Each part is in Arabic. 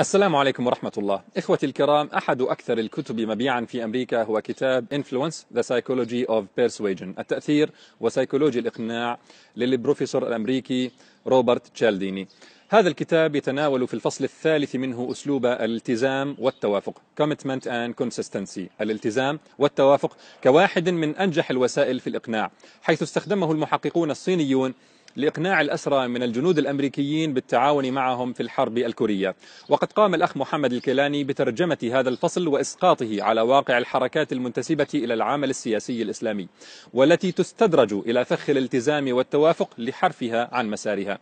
السلام عليكم ورحمة الله إخوتي الكرام أحد أكثر الكتب مبيعا في أمريكا هو كتاب Influence The Psychology of Persuasion التأثير وسيكولوجي الإقناع للبروفيسور الأمريكي روبرت تشالديني هذا الكتاب يتناول في الفصل الثالث منه أسلوب الالتزام والتوافق Commitment and Consistency الالتزام والتوافق كواحد من أنجح الوسائل في الإقناع حيث استخدمه المحققون الصينيون لإقناع الأسرى من الجنود الأمريكيين بالتعاون معهم في الحرب الكورية وقد قام الأخ محمد الكيلاني بترجمة هذا الفصل وإسقاطه على واقع الحركات المنتسبة إلى العمل السياسي الإسلامي والتي تستدرج إلى فخ الالتزام والتوافق لحرفها عن مسارها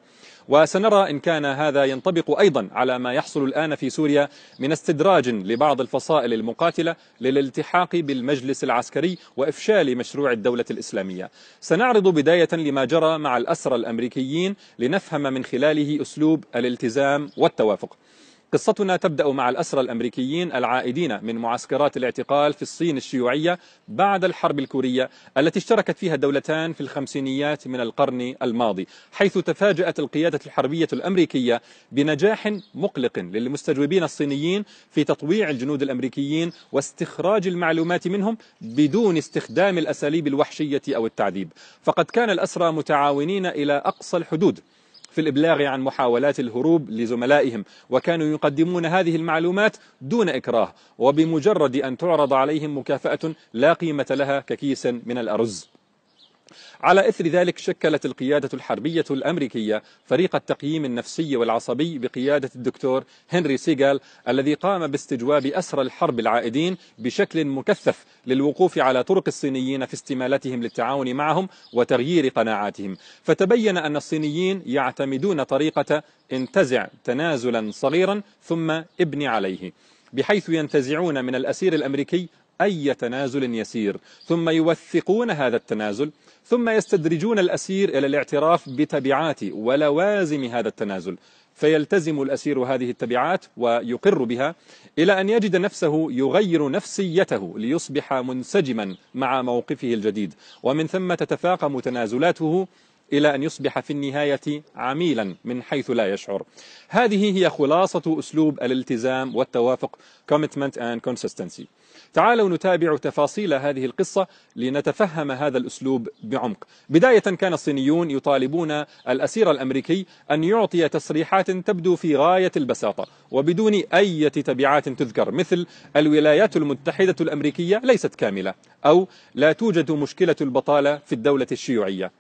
وسنرى إن كان هذا ينطبق أيضا على ما يحصل الآن في سوريا من استدراج لبعض الفصائل المقاتلة للالتحاق بالمجلس العسكري وإفشال مشروع الدولة الإسلامية سنعرض بداية لما جرى مع الأسرى الأمريكيين لنفهم من خلاله أسلوب الالتزام والتوافق قصتنا تبدأ مع الأسرى الأمريكيين العائدين من معسكرات الاعتقال في الصين الشيوعية بعد الحرب الكورية التي اشتركت فيها الدولتان في الخمسينيات من القرن الماضي حيث تفاجأت القيادة الحربية الأمريكية بنجاح مقلق للمستجوبين الصينيين في تطويع الجنود الأمريكيين واستخراج المعلومات منهم بدون استخدام الأساليب الوحشية أو التعذيب فقد كان الأسرى متعاونين إلى أقصى الحدود في الإبلاغ عن محاولات الهروب لزملائهم وكانوا يقدمون هذه المعلومات دون إكراه وبمجرد أن تعرض عليهم مكافأة لا قيمة لها ككيس من الأرز على إثر ذلك شكلت القيادة الحربية الأمريكية فريق التقييم النفسي والعصبي بقيادة الدكتور هنري سيغال الذي قام باستجواب أسرى الحرب العائدين بشكل مكثف للوقوف على طرق الصينيين في استمالتهم للتعاون معهم وتغيير قناعاتهم فتبين أن الصينيين يعتمدون طريقة انتزع تنازلا صغيرا ثم ابن عليه بحيث ينتزعون من الأسير الأمريكي أي تنازل يسير ثم يوثقون هذا التنازل ثم يستدرجون الأسير إلى الاعتراف بتبعات ولوازم هذا التنازل فيلتزم الأسير هذه التبعات ويقر بها إلى أن يجد نفسه يغير نفسيته ليصبح منسجما مع موقفه الجديد ومن ثم تتفاقم تنازلاته إلى أن يصبح في النهاية عميلا من حيث لا يشعر هذه هي خلاصة أسلوب الالتزام والتوافق commitment and consistency تعالوا نتابع تفاصيل هذه القصة لنتفهم هذا الأسلوب بعمق بداية كان الصينيون يطالبون الأسير الأمريكي أن يعطي تصريحات تبدو في غاية البساطة وبدون أي تبعات تذكر مثل الولايات المتحدة الأمريكية ليست كاملة أو لا توجد مشكلة البطالة في الدولة الشيوعية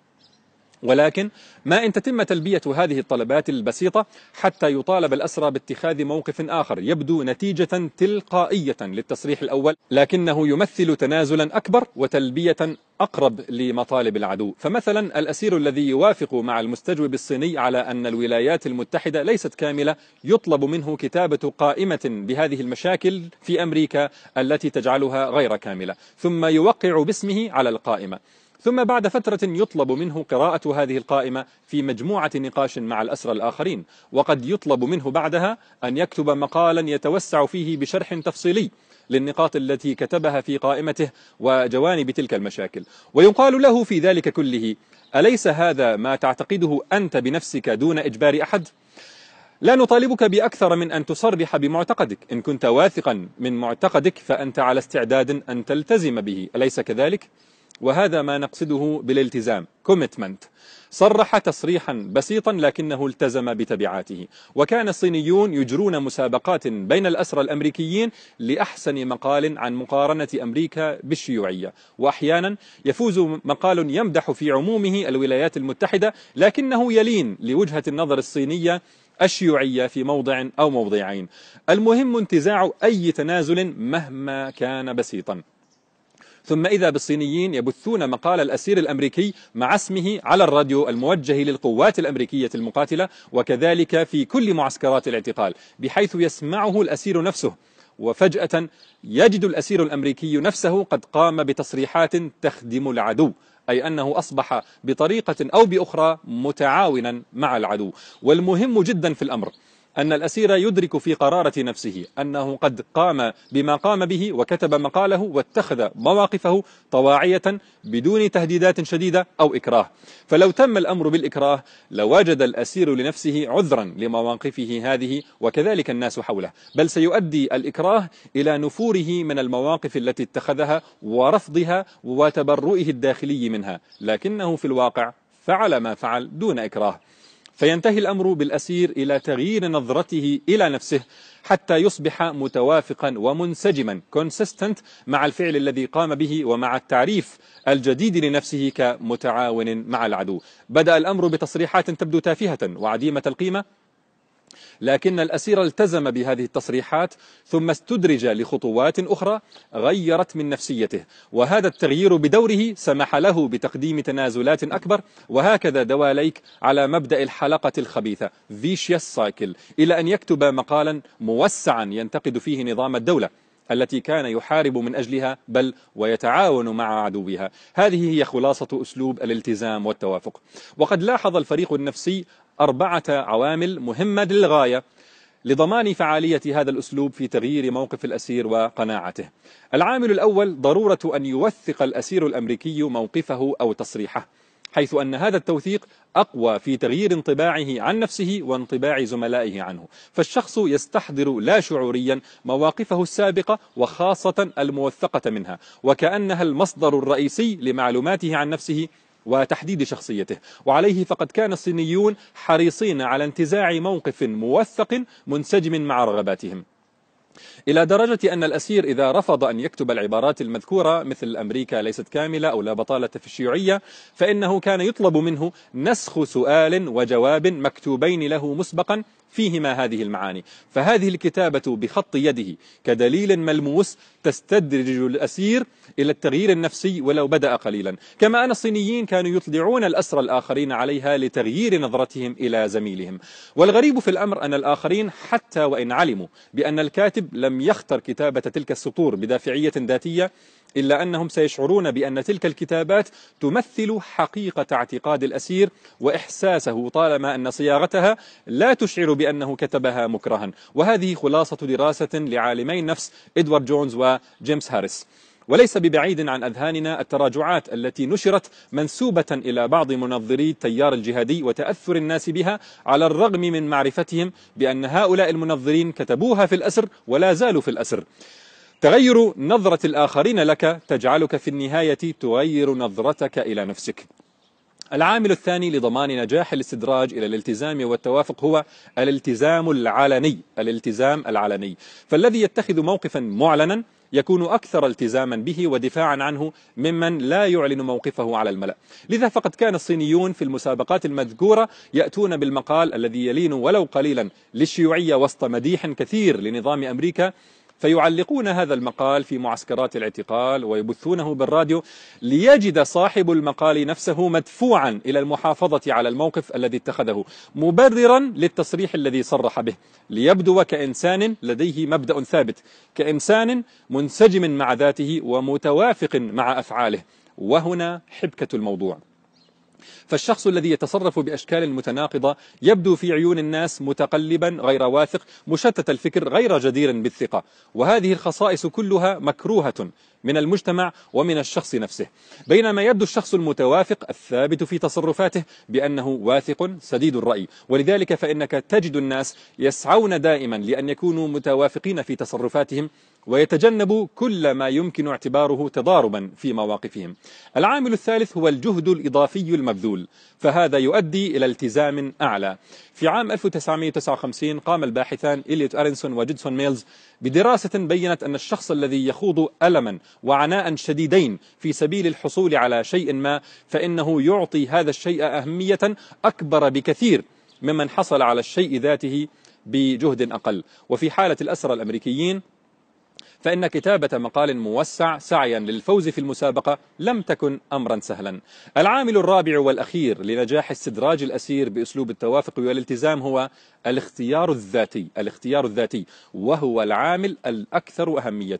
ولكن ما إن تتم تلبية هذه الطلبات البسيطة حتى يطالب الأسرى باتخاذ موقف آخر يبدو نتيجة تلقائية للتصريح الأول لكنه يمثل تنازلا أكبر وتلبية أقرب لمطالب العدو فمثلا الأسير الذي يوافق مع المستجوب الصيني على أن الولايات المتحدة ليست كاملة يطلب منه كتابة قائمة بهذه المشاكل في أمريكا التي تجعلها غير كاملة ثم يوقع باسمه على القائمة ثم بعد فترة يطلب منه قراءة هذه القائمة في مجموعة نقاش مع الأسرى الآخرين وقد يطلب منه بعدها أن يكتب مقالا يتوسع فيه بشرح تفصيلي للنقاط التي كتبها في قائمته وجوانب تلك المشاكل ويقال له في ذلك كله أليس هذا ما تعتقده أنت بنفسك دون إجبار أحد؟ لا نطالبك بأكثر من أن تصرح بمعتقدك إن كنت واثقا من معتقدك فأنت على استعداد أن تلتزم به أليس كذلك؟ وهذا ما نقصده بالالتزام كوميتمنت صرح تصريحا بسيطا لكنه التزم بتبعاته وكان الصينيون يجرون مسابقات بين الأسرى الأمريكيين لأحسن مقال عن مقارنة أمريكا بالشيوعية وأحيانا يفوز مقال يمدح في عمومه الولايات المتحدة لكنه يلين لوجهة النظر الصينية الشيوعية في موضع أو موضعين المهم انتزاع أي تنازل مهما كان بسيطا ثم إذا بالصينيين يبثون مقال الأسير الأمريكي مع اسمه على الراديو الموجه للقوات الأمريكية المقاتلة وكذلك في كل معسكرات الاعتقال بحيث يسمعه الأسير نفسه وفجأة يجد الأسير الأمريكي نفسه قد قام بتصريحات تخدم العدو أي أنه أصبح بطريقة أو بأخرى متعاونا مع العدو والمهم جدا في الأمر أن الأسير يدرك في قرارة نفسه أنه قد قام بما قام به وكتب مقاله واتخذ مواقفه طواعية بدون تهديدات شديدة أو إكراه فلو تم الأمر بالإكراه لوجد الأسير لنفسه عذرا لمواقفه هذه وكذلك الناس حوله بل سيؤدي الإكراه إلى نفوره من المواقف التي اتخذها ورفضها وتبرؤه الداخلي منها لكنه في الواقع فعل ما فعل دون إكراه فينتهي الأمر بالأسير إلى تغيير نظرته إلى نفسه حتى يصبح متوافقا ومنسجما consistent مع الفعل الذي قام به ومع التعريف الجديد لنفسه كمتعاون مع العدو بدأ الأمر بتصريحات تبدو تافهة وعديمة القيمة لكن الأسير التزم بهذه التصريحات ثم استدرج لخطوات أخرى غيرت من نفسيته وهذا التغيير بدوره سمح له بتقديم تنازلات أكبر وهكذا دواليك على مبدأ الحلقة الخبيثة فيشيس سايكل إلى أن يكتب مقالا موسعا ينتقد فيه نظام الدولة التي كان يحارب من أجلها بل ويتعاون مع عدوها هذه هي خلاصة أسلوب الالتزام والتوافق وقد لاحظ الفريق النفسي أربعة عوامل مهمة للغاية لضمان فعالية هذا الأسلوب في تغيير موقف الأسير وقناعته. العامل الأول ضرورة أن يوثق الأسير الأمريكي موقفه أو تصريحه، حيث أن هذا التوثيق أقوى في تغيير انطباعه عن نفسه وانطباع زملائه عنه، فالشخص يستحضر لا شعوريا مواقفه السابقة وخاصة الموثقة منها، وكأنها المصدر الرئيسي لمعلوماته عن نفسه وتحديد شخصيته وعليه فقد كان الصينيون حريصين على انتزاع موقف موثق منسجم مع رغباتهم إلى درجة أن الأسير إذا رفض أن يكتب العبارات المذكورة مثل أمريكا ليست كاملة أو لا بطالة في الشيوعية فإنه كان يطلب منه نسخ سؤال وجواب مكتوبين له مسبقا فيهما هذه المعاني فهذه الكتابة بخط يده كدليل ملموس تستدرج الأسير إلى التغيير النفسي ولو بدأ قليلا كما أن الصينيين كانوا يطلعون الأسرى الآخرين عليها لتغيير نظرتهم إلى زميلهم والغريب في الأمر أن الآخرين حتى وإن علموا بأن الكاتب لم يختر كتابة تلك السطور بدافعية ذاتية إلا أنهم سيشعرون بأن تلك الكتابات تمثل حقيقة اعتقاد الأسير وإحساسه طالما أن صياغتها لا تشعر بأنه كتبها مكرها وهذه خلاصة دراسة لعالمي نفس إدوارد جونز وجيمس هاريس وليس ببعيد عن أذهاننا التراجعات التي نشرت منسوبة إلى بعض منظري التيار الجهادي وتأثر الناس بها على الرغم من معرفتهم بأن هؤلاء المنظرين كتبوها في الأسر ولا زالوا في الأسر تغير نظرة الآخرين لك تجعلك في النهاية تغير نظرتك إلى نفسك العامل الثاني لضمان نجاح الاستدراج إلى الالتزام والتوافق هو الالتزام العلني الالتزام العلني فالذي يتخذ موقفا معلنا يكون أكثر التزاما به ودفاعا عنه ممن لا يعلن موقفه على الملأ لذا فقد كان الصينيون في المسابقات المذكورة يأتون بالمقال الذي يلين ولو قليلا للشيوعية وسط مديح كثير لنظام أمريكا فيعلقون هذا المقال في معسكرات الاعتقال ويبثونه بالراديو ليجد صاحب المقال نفسه مدفوعا إلى المحافظة على الموقف الذي اتخذه مبررا للتصريح الذي صرح به ليبدو كإنسان لديه مبدأ ثابت كإنسان منسجم مع ذاته ومتوافق مع أفعاله وهنا حبكة الموضوع فالشخص الذي يتصرف بأشكال متناقضة يبدو في عيون الناس متقلبا غير واثق مشتت الفكر غير جدير بالثقة وهذه الخصائص كلها مكروهة من المجتمع ومن الشخص نفسه بينما يبدو الشخص المتوافق الثابت في تصرفاته بأنه واثق سديد الرأي ولذلك فإنك تجد الناس يسعون دائما لأن يكونوا متوافقين في تصرفاتهم ويتجنبوا كل ما يمكن اعتباره تضاربا في مواقفهم العامل الثالث هو الجهد الإضافي المبذول فهذا يؤدي إلى التزام أعلى في عام 1959 قام الباحثان إليوت أرنسون وجيدسون ميلز بدراسة بينت أن الشخص الذي يخوض ألما وعناء شديدين في سبيل الحصول على شيء ما فإنه يعطي هذا الشيء أهمية أكبر بكثير ممن حصل على الشيء ذاته بجهد أقل وفي حالة الأسرى الأمريكيين فإن كتابة مقال موسع سعيا للفوز في المسابقة لم تكن أمرا سهلا العامل الرابع والأخير لنجاح استدراج الأسير بأسلوب التوافق والالتزام هو الاختيار الذاتي الاختيار الذاتي وهو العامل الأكثر أهمية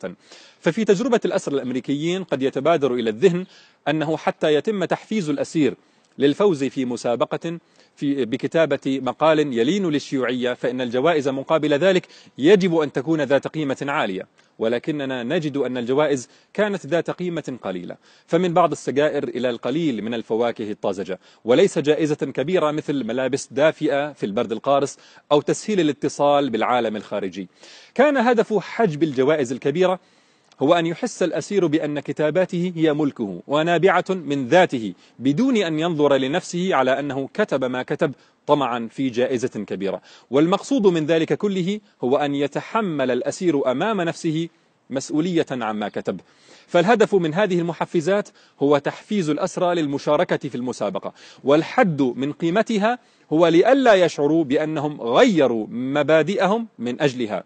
ففي تجربة الأسر الأمريكيين قد يتبادر إلى الذهن أنه حتى يتم تحفيز الأسير للفوز في مسابقة في بكتابة مقال يلين للشيوعية فإن الجوائز مقابل ذلك يجب أن تكون ذات قيمة عالية ولكننا نجد أن الجوائز كانت ذات قيمة قليلة فمن بعض السجائر إلى القليل من الفواكه الطازجة وليس جائزة كبيرة مثل ملابس دافئة في البرد القارس أو تسهيل الاتصال بالعالم الخارجي كان هدف حجب الجوائز الكبيرة هو أن يحس الأسير بأن كتاباته هي ملكه ونابعة من ذاته بدون أن ينظر لنفسه على أنه كتب ما كتب طمعا في جائزة كبيرة والمقصود من ذلك كله هو أن يتحمل الأسير أمام نفسه مسؤولية عما كتب فالهدف من هذه المحفزات هو تحفيز الأسرى للمشاركة في المسابقة والحد من قيمتها هو لئلا يشعروا بأنهم غيروا مبادئهم من أجلها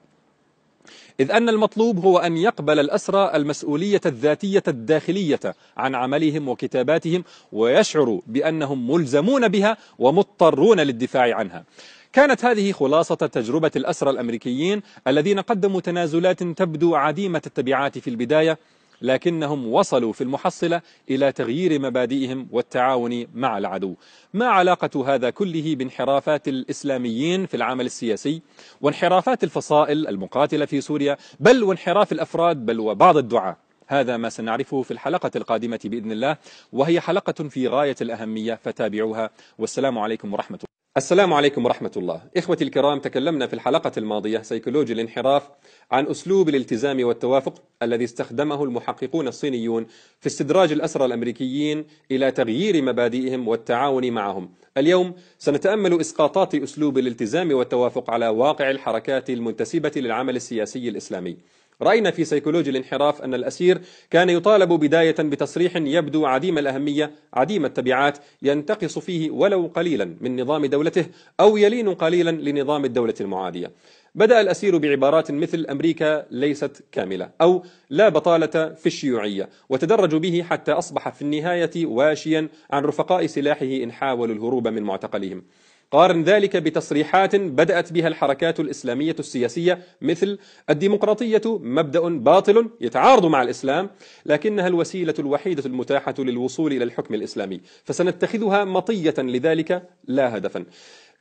إذ أن المطلوب هو أن يقبل الأسرى المسؤولية الذاتية الداخلية عن عملهم وكتاباتهم ويشعروا بأنهم ملزمون بها ومضطرون للدفاع عنها كانت هذه خلاصة تجربة الأسرى الأمريكيين الذين قدموا تنازلات تبدو عديمة التبعات في البداية لكنهم وصلوا في المحصلة إلى تغيير مبادئهم والتعاون مع العدو ما علاقة هذا كله بانحرافات الإسلاميين في العمل السياسي وانحرافات الفصائل المقاتلة في سوريا بل وانحراف الأفراد بل وبعض الدعاة هذا ما سنعرفه في الحلقة القادمة بإذن الله وهي حلقة في غاية الأهمية فتابعوها والسلام عليكم ورحمة الله السلام عليكم ورحمة الله إخوتي الكرام تكلمنا في الحلقة الماضية سيكولوجي الانحراف عن أسلوب الالتزام والتوافق الذي استخدمه المحققون الصينيون في استدراج الأسرى الأمريكيين إلى تغيير مبادئهم والتعاون معهم اليوم سنتأمل إسقاطات أسلوب الالتزام والتوافق على واقع الحركات المنتسبة للعمل السياسي الإسلامي رأينا في سيكولوجي الانحراف أن الأسير كان يطالب بداية بتصريح يبدو عديم الأهمية عديم التبعات ينتقص فيه ولو قليلا من نظام دولته أو يلين قليلا لنظام الدولة المعادية بدأ الأسير بعبارات مثل أمريكا ليست كاملة أو لا بطالة في الشيوعية وتدرج به حتى أصبح في النهاية واشيا عن رفقاء سلاحه إن حاولوا الهروب من معتقلهم قارن ذلك بتصريحات بدأت بها الحركات الإسلامية السياسية مثل الديمقراطية مبدأ باطل يتعارض مع الإسلام لكنها الوسيلة الوحيدة المتاحة للوصول إلى الحكم الإسلامي فسنتخذها مطية لذلك لا هدفا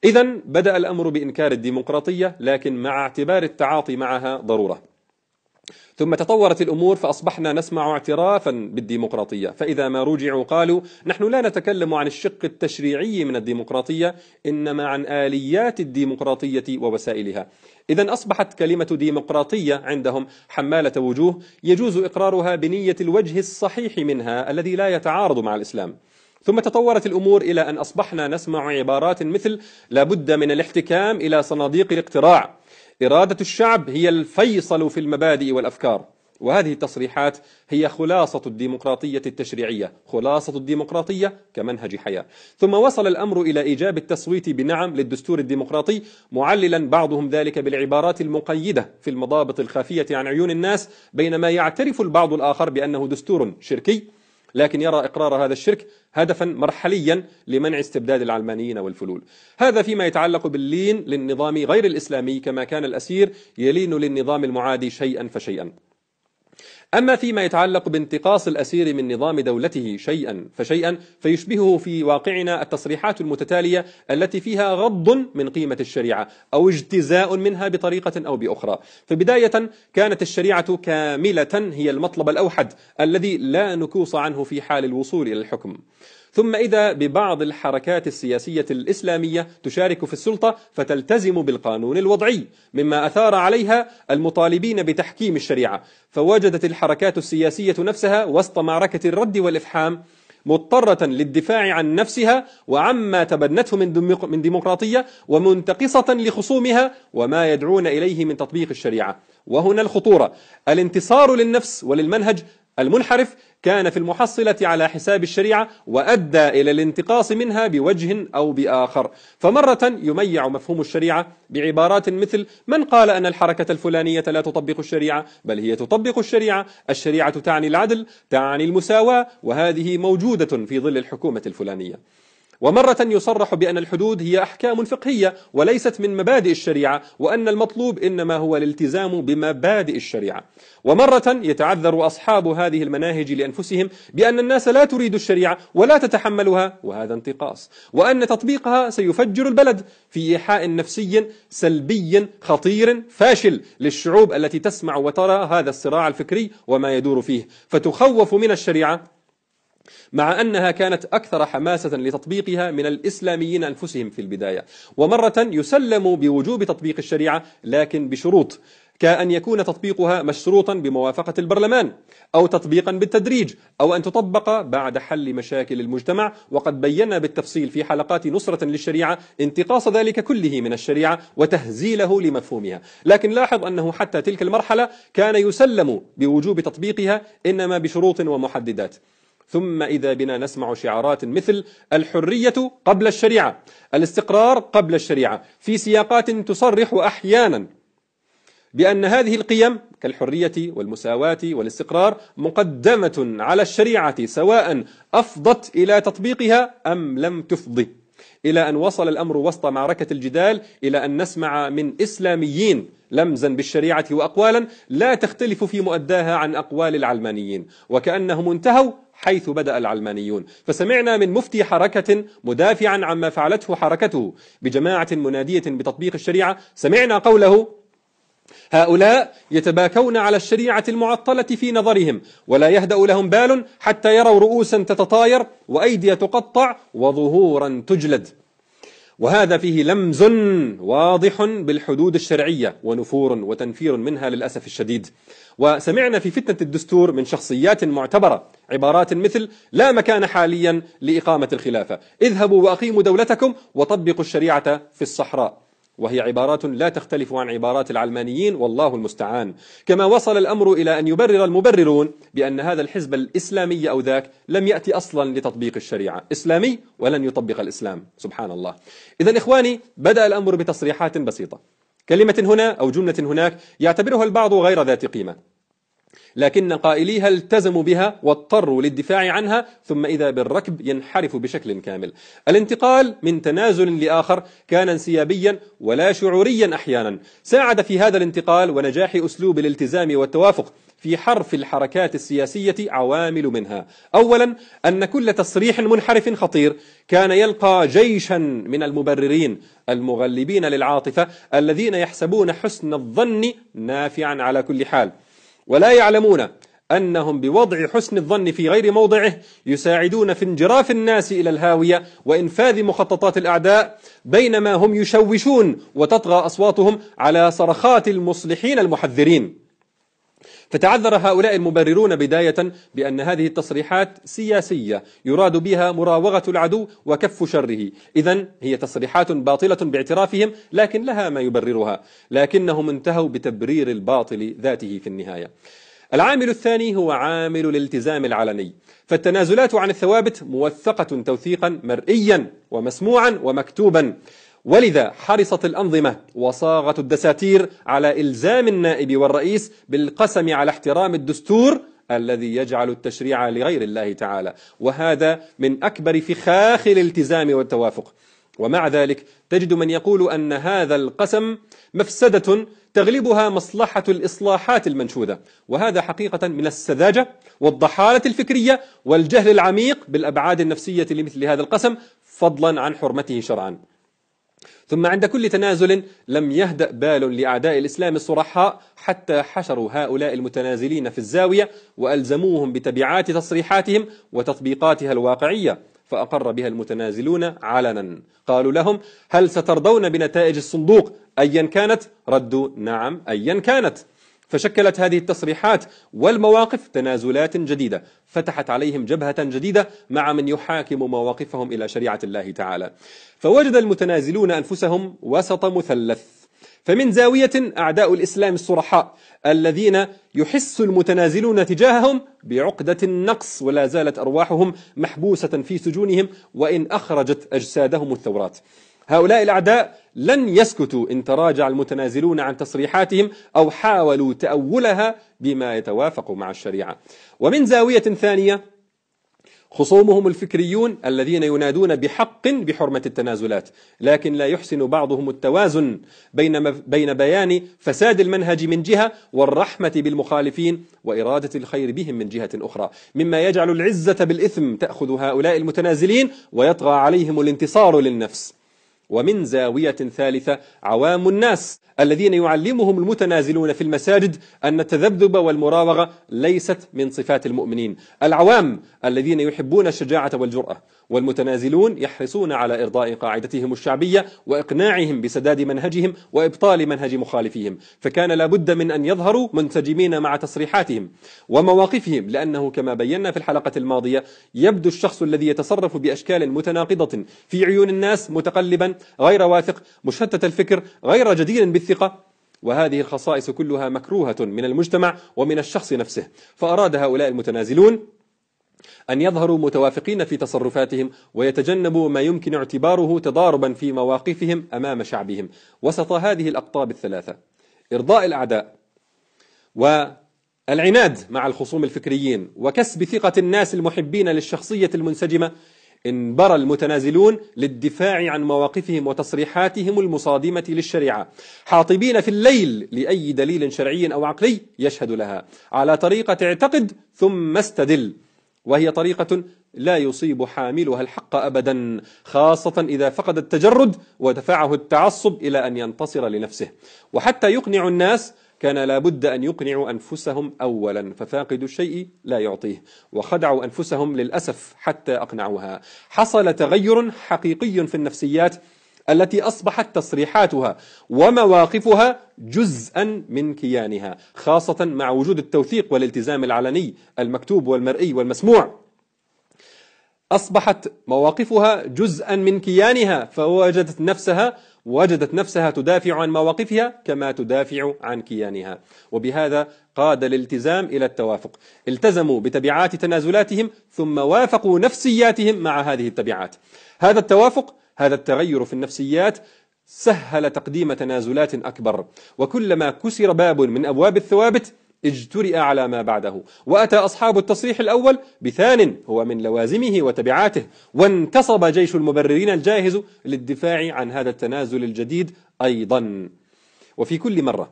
إذا بدأ الأمر بإنكار الديمقراطية لكن مع اعتبار التعاطي معها ضرورة ثم تطورت الأمور فأصبحنا نسمع اعترافا بالديمقراطية فإذا ما رجعوا قالوا نحن لا نتكلم عن الشق التشريعي من الديمقراطية إنما عن آليات الديمقراطية ووسائلها إذا أصبحت كلمة ديمقراطية عندهم حمالة وجوه يجوز إقرارها بنية الوجه الصحيح منها الذي لا يتعارض مع الإسلام ثم تطورت الأمور إلى أن أصبحنا نسمع عبارات مثل لابد من الاحتكام إلى صناديق الاقتراع إرادة الشعب هي الفيصل في المبادئ والأفكار وهذه التصريحات هي خلاصة الديمقراطية التشريعية خلاصة الديمقراطية كمنهج حياة ثم وصل الأمر إلى إيجاب التصويت بنعم للدستور الديمقراطي معللا بعضهم ذلك بالعبارات المقيدة في المضابط الخافية عن عيون الناس بينما يعترف البعض الآخر بأنه دستور شركي لكن يرى إقرار هذا الشرك هدفا مرحليا لمنع استبداد العلمانيين والفلول هذا فيما يتعلق باللين للنظام غير الإسلامي كما كان الأسير يلين للنظام المعادي شيئا فشيئا أما فيما يتعلق بانتقاص الأسير من نظام دولته شيئا فشيئا فيشبهه في واقعنا التصريحات المتتالية التي فيها غض من قيمة الشريعة أو اجتزاء منها بطريقة أو بأخرى فبداية كانت الشريعة كاملة هي المطلب الأوحد الذي لا نكوص عنه في حال الوصول إلى الحكم ثم إذا ببعض الحركات السياسية الإسلامية تشارك في السلطة فتلتزم بالقانون الوضعي مما أثار عليها المطالبين بتحكيم الشريعة فوجدت الحركات السياسية نفسها وسط معركة الرد والإفحام مضطرة للدفاع عن نفسها وعما تبنته من ديمقراطية ومنتقصة لخصومها وما يدعون إليه من تطبيق الشريعة وهنا الخطورة الانتصار للنفس وللمنهج المنحرف كان في المحصلة على حساب الشريعة وأدى إلى الانتقاص منها بوجه أو بآخر فمرة يميع مفهوم الشريعة بعبارات مثل من قال أن الحركة الفلانية لا تطبق الشريعة بل هي تطبق الشريعة الشريعة تعني العدل تعني المساواة وهذه موجودة في ظل الحكومة الفلانية ومرة يصرح بأن الحدود هي أحكام فقهية وليست من مبادئ الشريعة وأن المطلوب إنما هو الالتزام بمبادئ الشريعة ومرة يتعذر أصحاب هذه المناهج لأنفسهم بأن الناس لا تريد الشريعة ولا تتحملها وهذا انتقاص وأن تطبيقها سيفجر البلد في إيحاء نفسي سلبي خطير فاشل للشعوب التي تسمع وترى هذا الصراع الفكري وما يدور فيه فتخوف من الشريعة مع أنها كانت أكثر حماسة لتطبيقها من الإسلاميين أنفسهم في البداية ومرة يسلم بوجوب تطبيق الشريعة لكن بشروط كأن يكون تطبيقها مشروطا بموافقة البرلمان أو تطبيقا بالتدريج أو أن تطبق بعد حل مشاكل المجتمع وقد بينا بالتفصيل في حلقات نصرة للشريعة انتقاص ذلك كله من الشريعة وتهزيله لمفهومها لكن لاحظ أنه حتى تلك المرحلة كان يسلم بوجوب تطبيقها إنما بشروط ومحددات ثم إذا بنا نسمع شعارات مثل الحرية قبل الشريعة الاستقرار قبل الشريعة في سياقات تصرح أحيانا بأن هذه القيم كالحرية والمساواة والاستقرار مقدمة على الشريعة سواء أفضت إلى تطبيقها أم لم تفضي إلى أن وصل الأمر وسط معركة الجدال إلى أن نسمع من إسلاميين لمزا بالشريعة وأقوالا لا تختلف في مؤداها عن أقوال العلمانيين وكأنهم انتهوا حيث بدأ العلمانيون فسمعنا من مفتي حركة مدافعا عما فعلته حركته بجماعة منادية بتطبيق الشريعة سمعنا قوله هؤلاء يتباكون على الشريعة المعطلة في نظرهم ولا يهدأ لهم بال حتى يروا رؤوسا تتطاير وأيدي تقطع وظهورا تجلد وهذا فيه لمز واضح بالحدود الشرعية ونفور وتنفير منها للأسف الشديد وسمعنا في فتنة الدستور من شخصيات معتبرة عبارات مثل لا مكان حاليا لإقامة الخلافة اذهبوا وأقيموا دولتكم وطبقوا الشريعة في الصحراء وهي عبارات لا تختلف عن عبارات العلمانيين والله المستعان كما وصل الأمر إلى أن يبرر المبررون بأن هذا الحزب الإسلامي أو ذاك لم يأتي أصلا لتطبيق الشريعة إسلامي ولن يطبق الإسلام سبحان الله إذا إخواني بدأ الأمر بتصريحات بسيطة كلمة هنا أو جملة هناك يعتبرها البعض غير ذات قيمة لكن قائليها التزموا بها واضطروا للدفاع عنها ثم إذا بالركب ينحرف بشكل كامل الانتقال من تنازل لآخر كان انسيابيا ولا شعوريا أحيانا ساعد في هذا الانتقال ونجاح أسلوب الالتزام والتوافق في حرف الحركات السياسية عوامل منها أولا أن كل تصريح منحرف خطير كان يلقى جيشا من المبررين المغلبين للعاطفة الذين يحسبون حسن الظن نافعا على كل حال ولا يعلمون أنهم بوضع حسن الظن في غير موضعه يساعدون في انجراف الناس إلى الهاوية وإنفاذ مخططات الأعداء بينما هم يشوشون وتطغى أصواتهم على صرخات المصلحين المحذرين فتعذر هؤلاء المبررون بداية بأن هذه التصريحات سياسية يراد بها مراوغة العدو وكف شره إذا هي تصريحات باطلة باعترافهم لكن لها ما يبررها لكنهم انتهوا بتبرير الباطل ذاته في النهاية العامل الثاني هو عامل الالتزام العلني فالتنازلات عن الثوابت موثقة توثيقا مرئيا ومسموعا ومكتوبا ولذا حرصت الأنظمة وصاغة الدساتير على إلزام النائب والرئيس بالقسم على احترام الدستور الذي يجعل التشريع لغير الله تعالى وهذا من أكبر فخاخ الالتزام والتوافق ومع ذلك تجد من يقول أن هذا القسم مفسدة تغلبها مصلحة الإصلاحات المنشودة وهذا حقيقة من السذاجة والضحالة الفكرية والجهل العميق بالأبعاد النفسية لمثل هذا القسم فضلا عن حرمته شرعا ثم عند كل تنازل لم يهدأ بال لأعداء الإسلام الصرحاء حتى حشروا هؤلاء المتنازلين في الزاوية وألزموهم بتبعات تصريحاتهم وتطبيقاتها الواقعية فأقر بها المتنازلون علنا قالوا لهم هل سترضون بنتائج الصندوق أيا كانت ردوا نعم أيا كانت فشكلت هذه التصريحات والمواقف تنازلات جديدة فتحت عليهم جبهة جديدة مع من يحاكم مواقفهم إلى شريعة الله تعالى فوجد المتنازلون أنفسهم وسط مثلث فمن زاوية أعداء الإسلام الصرحاء الذين يحس المتنازلون تجاههم بعقدة النقص ولا زالت أرواحهم محبوسة في سجونهم وإن أخرجت أجسادهم الثورات هؤلاء الأعداء لن يسكتوا إن تراجع المتنازلون عن تصريحاتهم أو حاولوا تأولها بما يتوافق مع الشريعة ومن زاوية ثانية خصومهم الفكريون الذين ينادون بحق بحرمة التنازلات لكن لا يحسن بعضهم التوازن بين, بين بيان فساد المنهج من جهة والرحمة بالمخالفين وإرادة الخير بهم من جهة أخرى مما يجعل العزة بالإثم تأخذ هؤلاء المتنازلين ويطغى عليهم الانتصار للنفس ومن زاوية ثالثة عوام الناس الذين يعلمهم المتنازلون في المساجد أن التذبذب والمراوغة ليست من صفات المؤمنين العوام الذين يحبون الشجاعة والجرأة والمتنازلون يحرصون على إرضاء قاعدتهم الشعبية وإقناعهم بسداد منهجهم وإبطال منهج مخالفيهم فكان لابد من أن يظهروا منسجمين مع تصريحاتهم ومواقفهم لأنه كما بينا في الحلقة الماضية يبدو الشخص الذي يتصرف بأشكال متناقضة في عيون الناس متقلبا غير واثق مشتت الفكر غير جدير بالثقة وهذه الخصائص كلها مكروهة من المجتمع ومن الشخص نفسه فأراد هؤلاء المتنازلون أن يظهروا متوافقين في تصرفاتهم ويتجنبوا ما يمكن اعتباره تضاربا في مواقفهم أمام شعبهم وسط هذه الأقطاب الثلاثة إرضاء الأعداء والعناد مع الخصوم الفكريين وكسب ثقة الناس المحبين للشخصية المنسجمة انبرى المتنازلون للدفاع عن مواقفهم وتصريحاتهم المصادمة للشريعة حاطبين في الليل لأي دليل شرعي أو عقلي يشهد لها على طريقة اعتقد ثم استدل وهي طريقة لا يصيب حاملها الحق أبدا خاصة إذا فقد التجرد ودفعه التعصب إلى أن ينتصر لنفسه وحتى يقنع الناس كان لا بد أن يقنعوا أنفسهم أولا ففاقد الشيء لا يعطيه وخدعوا أنفسهم للأسف حتى أقنعوها حصل تغير حقيقي في النفسيات التي أصبحت تصريحاتها ومواقفها جزءا من كيانها خاصة مع وجود التوثيق والالتزام العلني المكتوب والمرئي والمسموع أصبحت مواقفها جزءا من كيانها فوجدت نفسها وجدت نفسها تدافع عن مواقفها كما تدافع عن كيانها وبهذا قاد الالتزام إلى التوافق التزموا بتبعات تنازلاتهم ثم وافقوا نفسياتهم مع هذه التبعات هذا التوافق هذا التغير في النفسيات سهل تقديم تنازلات أكبر وكلما كسر باب من أبواب الثوابت اجترئ على ما بعده وأتى أصحاب التصريح الأول بثان هو من لوازمه وتبعاته وانتصب جيش المبررين الجاهز للدفاع عن هذا التنازل الجديد أيضا وفي كل مرة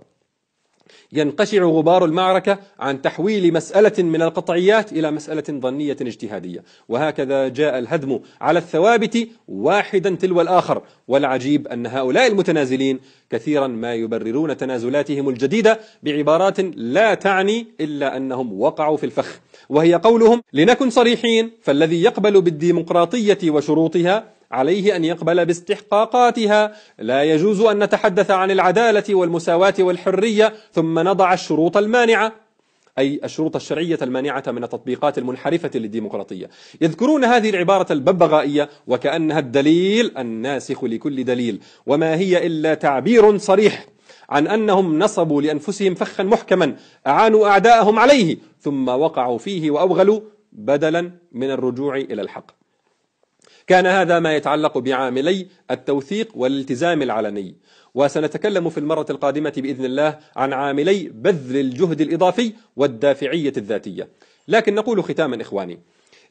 ينقشع غبار المعركة عن تحويل مسألة من القطعيات إلى مسألة ظنية اجتهادية وهكذا جاء الهدم على الثوابت واحدا تلو الآخر والعجيب أن هؤلاء المتنازلين كثيرا ما يبررون تنازلاتهم الجديدة بعبارات لا تعني إلا أنهم وقعوا في الفخ وهي قولهم لنكن صريحين فالذي يقبل بالديمقراطية وشروطها عليه أن يقبل باستحقاقاتها لا يجوز أن نتحدث عن العدالة والمساواة والحرية ثم نضع الشروط المانعة أي الشروط الشرعية المانعة من التطبيقات المنحرفة للديمقراطية يذكرون هذه العبارة الببغائية وكأنها الدليل الناسخ لكل دليل وما هي إلا تعبير صريح عن أنهم نصبوا لأنفسهم فخا محكما أعانوا أعداءهم عليه ثم وقعوا فيه وأوغلوا بدلا من الرجوع إلى الحق كان هذا ما يتعلق بعاملي التوثيق والالتزام العلني وسنتكلم في المرة القادمة بإذن الله عن عاملي بذل الجهد الإضافي والدافعية الذاتية لكن نقول ختاما إخواني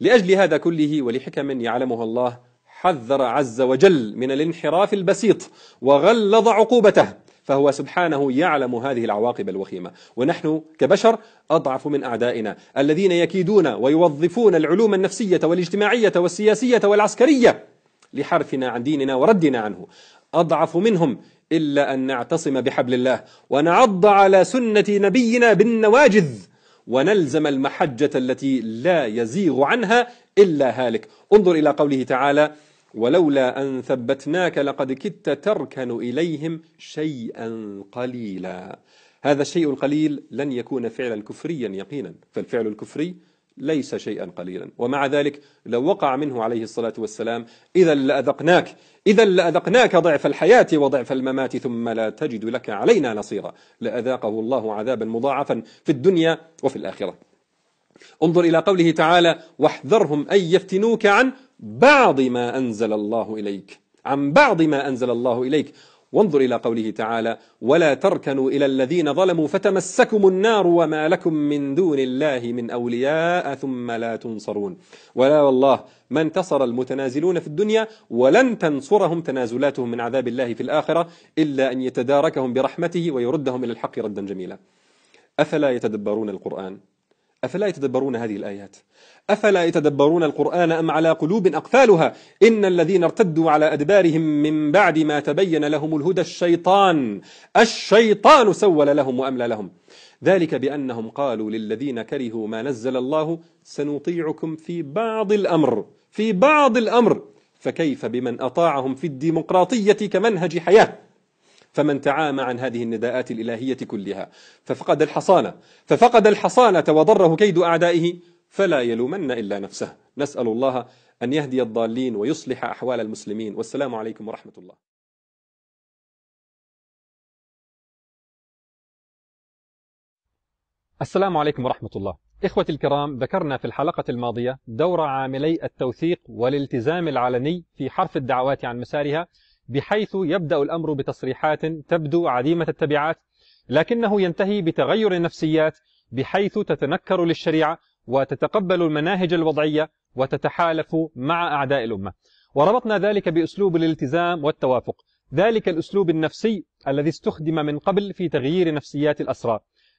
لأجل هذا كله ولحكم يعلمها الله حذر عز وجل من الانحراف البسيط وغلظ عقوبته فهو سبحانه يعلم هذه العواقب الوخيمة ونحن كبشر أضعف من أعدائنا الذين يكيدون ويوظفون العلوم النفسية والاجتماعية والسياسية والعسكرية لحرفنا عن ديننا وردنا عنه أضعف منهم إلا أن نعتصم بحبل الله ونعض على سنة نبينا بالنواجذ ونلزم المحجة التي لا يزيغ عنها إلا هالك انظر إلى قوله تعالى ولولا أن ثبتناك لقد كدت تركن إليهم شيئا قليلا هذا الشيء القليل لن يكون فعلا كفريا يقينا فالفعل الكفري ليس شيئا قليلا ومع ذلك لو وقع منه عليه الصلاة والسلام إذا لأذقناك إذا لأذقناك ضعف الحياة وضعف الممات ثم لا تجد لك علينا نصيرا لأذاقه الله عذابا مضاعفا في الدنيا وفي الآخرة انظر إلى قوله تعالى واحذرهم أن يفتنوك عن بعض ما أنزل الله إليك عن بعض ما أنزل الله إليك وانظر إلى قوله تعالى ولا تركنوا إلى الذين ظلموا فتمسكم النار وما لكم من دون الله من أولياء ثم لا تنصرون ولا والله ما انتصر المتنازلون في الدنيا ولن تنصرهم تنازلاتهم من عذاب الله في الآخرة إلا أن يتداركهم برحمته ويردهم إلى الحق ردا جميلا أفلا يتدبرون القرآن أفلا يتدبرون هذه الآيات أفلا يتدبرون القرآن أم على قلوب أقفالها إن الذين ارتدوا على أدبارهم من بعد ما تبين لهم الهدى الشيطان الشيطان سول لهم وأملى لهم ذلك بأنهم قالوا للذين كرهوا ما نزل الله سنطيعكم في بعض الأمر في بعض الأمر فكيف بمن أطاعهم في الديمقراطية كمنهج حياة فمن تعامى عن هذه النداءات الإلهية كلها ففقد الحصانة ففقد الحصانة وضره كيد أعدائه فلا يلومن إلا نفسه نسأل الله أن يهدي الضالين ويصلح أحوال المسلمين والسلام عليكم ورحمة الله السلام عليكم ورحمة الله إخوتي الكرام ذكرنا في الحلقة الماضية دور عاملي التوثيق والالتزام العلني في حرف الدعوات عن مسارها بحيث يبدأ الأمر بتصريحات تبدو عديمة التبعات لكنه ينتهي بتغير النفسيات بحيث تتنكر للشريعة وتتقبل المناهج الوضعية وتتحالف مع أعداء الأمة وربطنا ذلك بأسلوب الالتزام والتوافق ذلك الأسلوب النفسي الذي استخدم من قبل في تغيير نفسيات الأسرى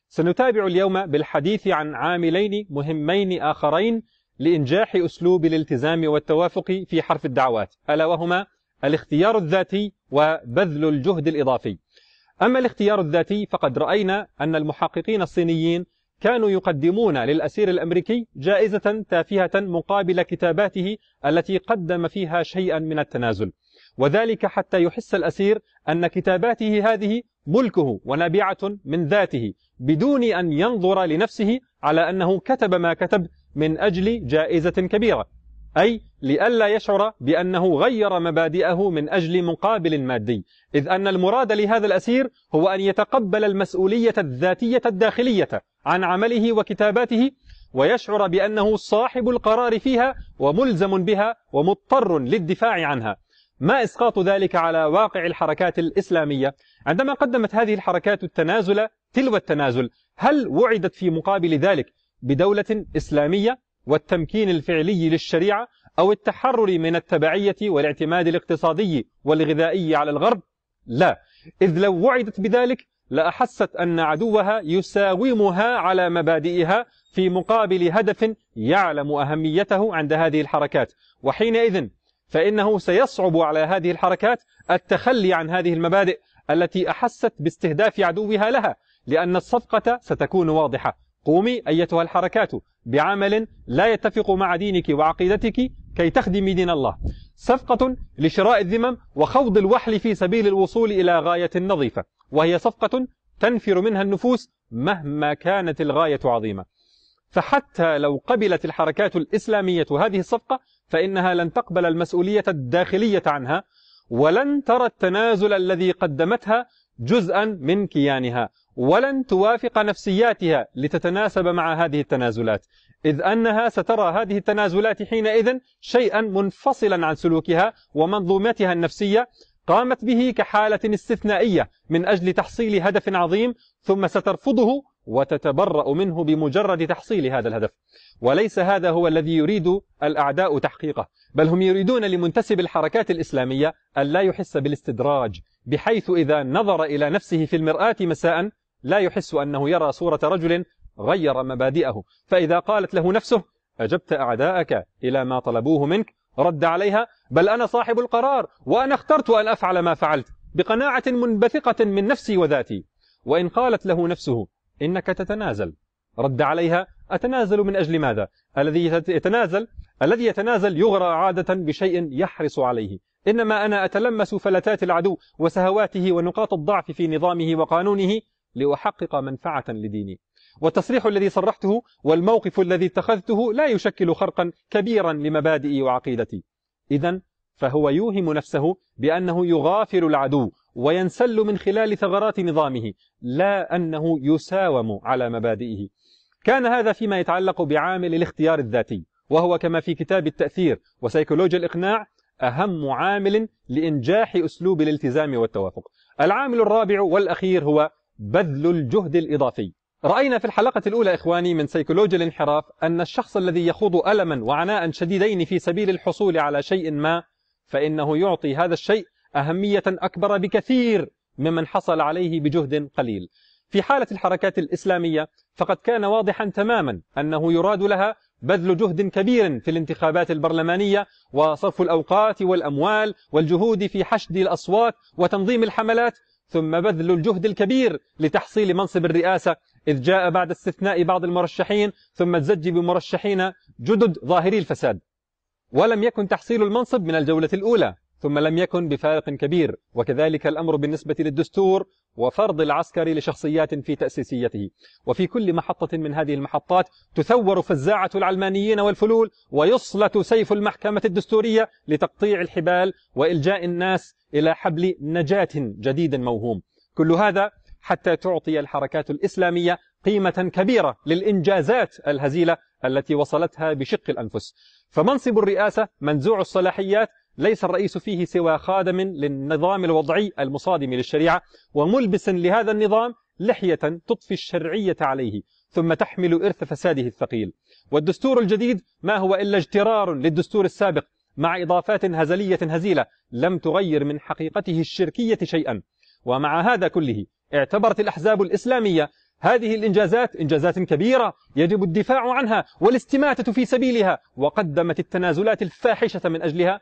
سنتابع اليوم بالحديث عن عاملين مهمين آخرين لإنجاح أسلوب الالتزام والتوافق في حرف الدعوات ألا وهما الاختيار الذاتي وبذل الجهد الإضافي أما الاختيار الذاتي فقد رأينا أن المحققين الصينيين كانوا يقدمون للأسير الأمريكي جائزة تافهة مقابل كتاباته التي قدم فيها شيئا من التنازل وذلك حتى يحس الأسير أن كتاباته هذه ملكه ونابعة من ذاته بدون أن ينظر لنفسه على أنه كتب ما كتب من أجل جائزة كبيرة أي لئلا يشعر بأنه غير مبادئه من أجل مقابل مادي إذ أن المراد لهذا الأسير هو أن يتقبل المسؤولية الذاتية الداخلية عن عمله وكتاباته ويشعر بأنه صاحب القرار فيها وملزم بها ومضطر للدفاع عنها ما إسقاط ذلك على واقع الحركات الإسلامية؟ عندما قدمت هذه الحركات التنازل تلو التنازل هل وعدت في مقابل ذلك بدولة إسلامية والتمكين الفعلي للشريعة أو التحرر من التبعية والاعتماد الاقتصادي والغذائي على الغرب لا إذ لو وعدت بذلك لأحست أن عدوها يساومها على مبادئها في مقابل هدف يعلم أهميته عند هذه الحركات وحينئذ فإنه سيصعب على هذه الحركات التخلي عن هذه المبادئ التي أحست باستهداف عدوها لها لأن الصفقة ستكون واضحة قومي أيتها الحركات بعمل لا يتفق مع دينك وعقيدتك كي تخدمي دين الله صفقة لشراء الذمم وخوض الوحل في سبيل الوصول إلى غاية نظيفة وهي صفقة تنفر منها النفوس مهما كانت الغاية عظيمة فحتى لو قبلت الحركات الإسلامية هذه الصفقة فإنها لن تقبل المسؤولية الداخلية عنها ولن ترى التنازل الذي قدمتها جزءا من كيانها ولن توافق نفسياتها لتتناسب مع هذه التنازلات إذ أنها سترى هذه التنازلات حينئذ شيئا منفصلا عن سلوكها ومنظومتها النفسية قامت به كحالة استثنائية من أجل تحصيل هدف عظيم ثم سترفضه وتتبرأ منه بمجرد تحصيل هذا الهدف وليس هذا هو الذي يريد الأعداء تحقيقه بل هم يريدون لمنتسب الحركات الإسلامية أن لا يحس بالاستدراج بحيث إذا نظر إلى نفسه في المرآة مساء لا يحس أنه يرى صورة رجل غير مبادئه فإذا قالت له نفسه أجبت أعداءك إلى ما طلبوه منك رد عليها بل أنا صاحب القرار وأنا اخترت أن أفعل ما فعلت بقناعة منبثقة من نفسي وذاتي وإن قالت له نفسه إنك تتنازل رد عليها أتنازل من أجل ماذا الذي يتنازل الذي يتنازل يغرى عادة بشيء يحرص عليه إنما أنا أتلمس فلتات العدو وسهواته ونقاط الضعف في نظامه وقانونه لأحقق منفعة لديني والتصريح الذي صرحته والموقف الذي اتخذته لا يشكل خرقا كبيرا لمبادئي وعقيدتي إذا فهو يوهم نفسه بأنه يغافل العدو وينسل من خلال ثغرات نظامه لا أنه يساوم على مبادئه كان هذا فيما يتعلق بعامل الاختيار الذاتي وهو كما في كتاب التأثير وسيكولوجيا الإقناع أهم عامل لإنجاح أسلوب الالتزام والتوافق العامل الرابع والأخير هو بذل الجهد الإضافي رأينا في الحلقة الأولى إخواني من سيكولوجيا الانحراف أن الشخص الذي يخوض ألما وعناء شديدين في سبيل الحصول على شيء ما فإنه يعطي هذا الشيء أهمية أكبر بكثير ممن حصل عليه بجهد قليل في حالة الحركات الإسلامية فقد كان واضحا تماما أنه يراد لها بذل جهد كبير في الانتخابات البرلمانية وصرف الأوقات والأموال والجهود في حشد الأصوات وتنظيم الحملات ثم بذل الجهد الكبير لتحصيل منصب الرئاسة إذ جاء بعد استثناء بعض المرشحين ثم الزج بمرشحين جدد ظاهري الفساد ولم يكن تحصيل المنصب من الجولة الأولى ثم لم يكن بفارق كبير وكذلك الأمر بالنسبة للدستور وفرض العسكري لشخصيات في تأسيسيته وفي كل محطة من هذه المحطات تثور فزاعة العلمانيين والفلول ويصلة سيف المحكمة الدستورية لتقطيع الحبال وإلجاء الناس إلى حبل نجاة جديد موهوم كل هذا حتى تعطي الحركات الإسلامية قيمة كبيرة للإنجازات الهزيلة التي وصلتها بشق الأنفس فمنصب الرئاسة منزوع الصلاحيات ليس الرئيس فيه سوى خادم للنظام الوضعي المصادم للشريعة وملبس لهذا النظام لحية تطفي الشرعية عليه ثم تحمل إرث فساده الثقيل والدستور الجديد ما هو إلا اجترار للدستور السابق مع إضافات هزلية هزيلة لم تغير من حقيقته الشركية شيئا ومع هذا كله اعتبرت الأحزاب الإسلامية هذه الإنجازات إنجازات كبيرة يجب الدفاع عنها والاستماتة في سبيلها وقدمت التنازلات الفاحشة من أجلها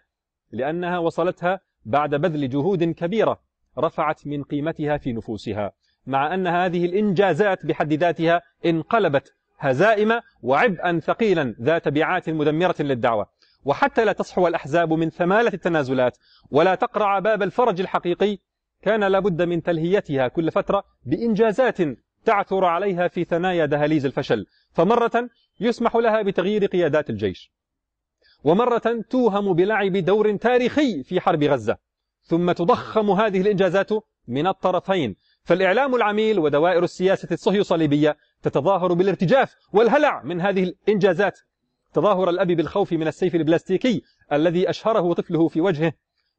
لأنها وصلتها بعد بذل جهود كبيرة رفعت من قيمتها في نفوسها مع أن هذه الإنجازات بحد ذاتها انقلبت هزائم وعبئا ثقيلا ذات بيعات مدمرة للدعوة وحتى لا تصحو الأحزاب من ثمالة التنازلات ولا تقرع باب الفرج الحقيقي كان لابد من تلهيتها كل فترة بإنجازات تعثر عليها في ثنايا دهاليز الفشل فمرة يسمح لها بتغيير قيادات الجيش ومرة توهم بلعب دور تاريخي في حرب غزة ثم تضخم هذه الإنجازات من الطرفين فالإعلام العميل ودوائر السياسة الصهيوصليبية تتظاهر بالارتجاف والهلع من هذه الإنجازات تظاهر الأب بالخوف من السيف البلاستيكي الذي أشهره طفله في وجهه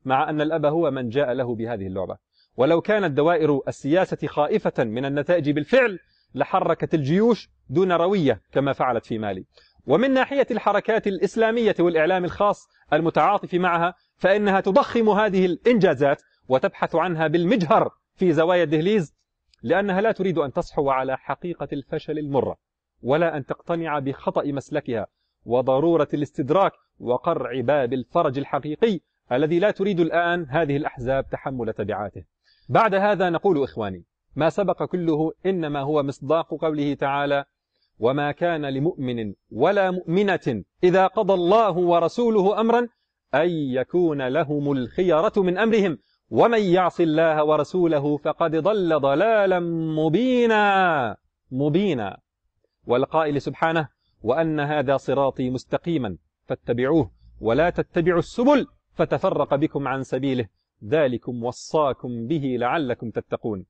مع أن الأب هو من جاء له بهذه اللعبة ولو كانت دوائر السياسة خائفة من النتائج بالفعل لحركت الجيوش دون روية كما فعلت في مالي ومن ناحية الحركات الإسلامية والإعلام الخاص المتعاطف معها فإنها تضخم هذه الإنجازات وتبحث عنها بالمجهر في زوايا الدهليز لأنها لا تريد أن تصحو على حقيقة الفشل المرة ولا أن تقتنع بخطأ مسلكها وضرورة الاستدراك وقرع باب الفرج الحقيقي الذي لا تريد الآن هذه الأحزاب تحمل تبعاته بعد هذا نقول إخواني ما سبق كله إنما هو مصداق قوله تعالى وما كان لمؤمن ولا مؤمنة إذا قضى الله ورسوله أمرا أن يكون لهم الخيرة من أمرهم ومن يعص الله ورسوله فقد ضل ضلالا مبينا مبينا والقائل سبحانه وأن هذا صراطي مستقيما فاتبعوه ولا تتبعوا السبل فتفرق بكم عن سبيله ذلكم وصاكم به لعلكم تتقون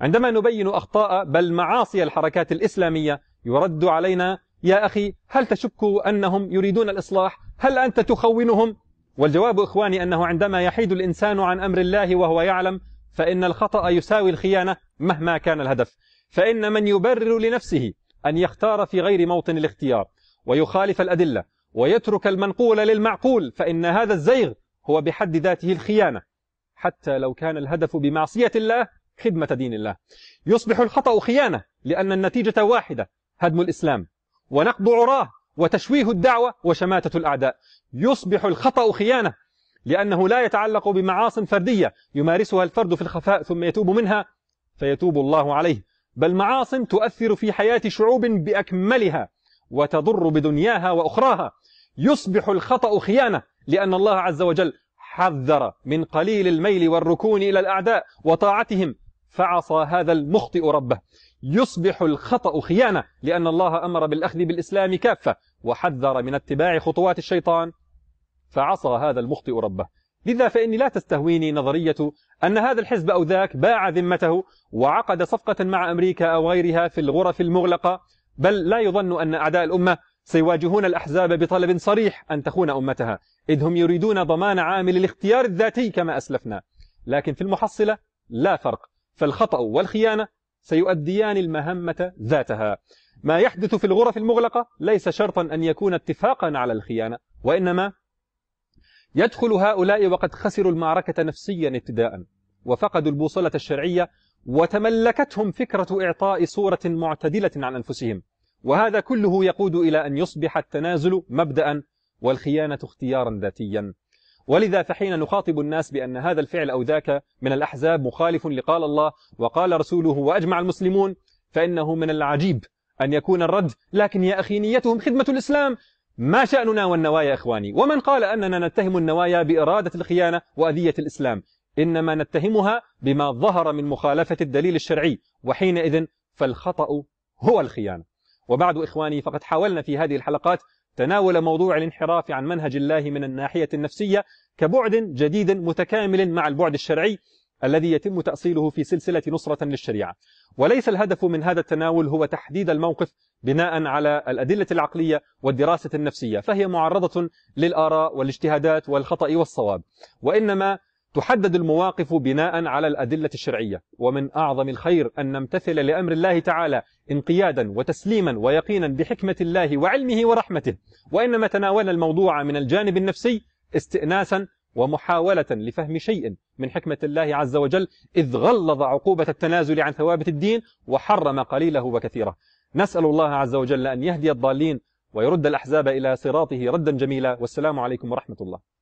عندما نبين أخطاء بل معاصي الحركات الإسلامية يرد علينا يا أخي هل تشك أنهم يريدون الإصلاح هل أنت تخونهم والجواب إخواني أنه عندما يحيد الإنسان عن أمر الله وهو يعلم فإن الخطأ يساوي الخيانة مهما كان الهدف فإن من يبرر لنفسه أن يختار في غير موطن الاختيار ويخالف الأدلة ويترك المنقول للمعقول فإن هذا الزيغ هو بحد ذاته الخيانة حتى لو كان الهدف بمعصية الله خدمة دين الله يصبح الخطأ خيانة لأن النتيجة واحدة هدم الإسلام ونقض عراه وتشويه الدعوة وشماتة الأعداء يصبح الخطأ خيانة لأنه لا يتعلق بمعاص فردية يمارسها الفرد في الخفاء ثم يتوب منها فيتوب الله عليه بل معاص تؤثر في حياة شعوب بأكملها وتضر بدنياها وأخراها يصبح الخطأ خيانة لأن الله عز وجل حذر من قليل الميل والركون إلى الأعداء وطاعتهم فعصى هذا المخطئ ربه يصبح الخطأ خيانة لأن الله أمر بالأخذ بالإسلام كافة وحذر من اتباع خطوات الشيطان فعصى هذا المخطئ ربه لذا فإني لا تستهويني نظرية أن هذا الحزب أو ذاك باع ذمته وعقد صفقة مع أمريكا أو غيرها في الغرف المغلقة بل لا يظن أن أعداء الأمة سيواجهون الأحزاب بطلب صريح أن تخون أمتها إذ هم يريدون ضمان عامل الاختيار الذاتي كما أسلفنا لكن في المحصلة لا فرق فالخطأ والخيانة سيؤديان المهمة ذاتها ما يحدث في الغرف المغلقة ليس شرطا أن يكون اتفاقا على الخيانة وإنما يدخل هؤلاء وقد خسروا المعركة نفسيا ابتداء وفقدوا البوصلة الشرعية وتملكتهم فكرة إعطاء صورة معتدلة عن أنفسهم وهذا كله يقود إلى أن يصبح التنازل مبدأ والخيانة اختيارا ذاتيا ولذا فحين نخاطب الناس بأن هذا الفعل أو ذاك من الأحزاب مخالف لقال الله وقال رسوله وأجمع المسلمون فإنه من العجيب أن يكون الرد لكن يا أخي نيتهم خدمة الإسلام ما شأننا والنوايا إخواني ومن قال أننا نتهم النوايا بإرادة الخيانة وأذية الإسلام إنما نتهمها بما ظهر من مخالفة الدليل الشرعي وحينئذ فالخطأ هو الخيانة وبعد إخواني فقد حاولنا في هذه الحلقات تناول موضوع الانحراف عن منهج الله من الناحية النفسية كبعد جديد متكامل مع البعد الشرعي الذي يتم تأصيله في سلسلة نصرة للشريعة وليس الهدف من هذا التناول هو تحديد الموقف بناء على الأدلة العقلية والدراسة النفسية فهي معرضة للآراء والاجتهادات والخطأ والصواب وإنما تحدد المواقف بناء على الأدلة الشرعية ومن أعظم الخير أن نمتثل لأمر الله تعالى انقيادا وتسليما ويقينا بحكمة الله وعلمه ورحمته وإنما تناولنا الموضوع من الجانب النفسي استئناسا ومحاولة لفهم شيء من حكمة الله عز وجل إذ غلظ عقوبة التنازل عن ثوابت الدين وحرم قليله وكثيره نسأل الله عز وجل أن يهدي الضالين ويرد الأحزاب إلى صراطه ردا جميلا والسلام عليكم ورحمة الله